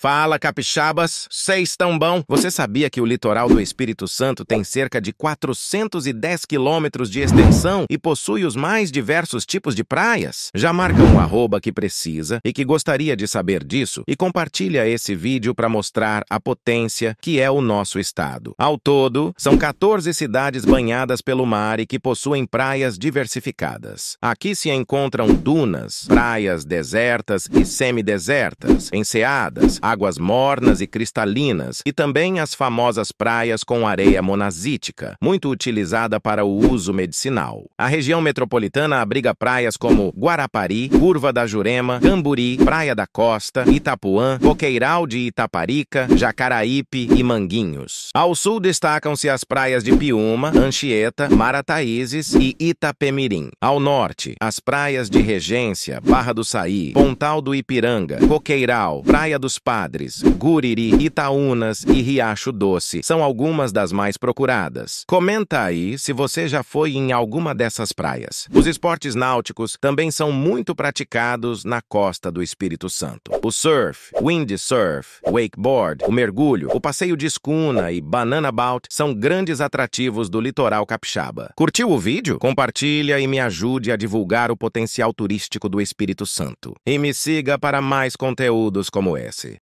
Fala, capixabas! Seis tão bom! Você sabia que o litoral do Espírito Santo tem cerca de 410 quilômetros de extensão e possui os mais diversos tipos de praias? Já marca um arroba que precisa e que gostaria de saber disso e compartilha esse vídeo para mostrar a potência que é o nosso estado. Ao todo, são 14 cidades banhadas pelo mar e que possuem praias diversificadas. Aqui se encontram dunas, praias desertas e semidesertas, enseadas, águas mornas e cristalinas, e também as famosas praias com areia monazítica, muito utilizada para o uso medicinal. A região metropolitana abriga praias como Guarapari, Curva da Jurema, Camburi, Praia da Costa, Itapuã, Coqueiral de Itaparica, Jacaraípe e Manguinhos. Ao sul destacam-se as praias de Piúma, Anchieta, Marataízes e Itapemirim. Ao norte, as praias de Regência, Barra do Saí, Pontal do Ipiranga, Coqueiral, Praia dos Pá Padres, Guriri, Itaúnas e Riacho Doce são algumas das mais procuradas. Comenta aí se você já foi em alguma dessas praias. Os esportes náuticos também são muito praticados na costa do Espírito Santo. O surf, windsurf, wakeboard, o mergulho, o passeio de escuna e banana bout são grandes atrativos do litoral capixaba. Curtiu o vídeo? Compartilha e me ajude a divulgar o potencial turístico do Espírito Santo. E me siga para mais conteúdos como esse.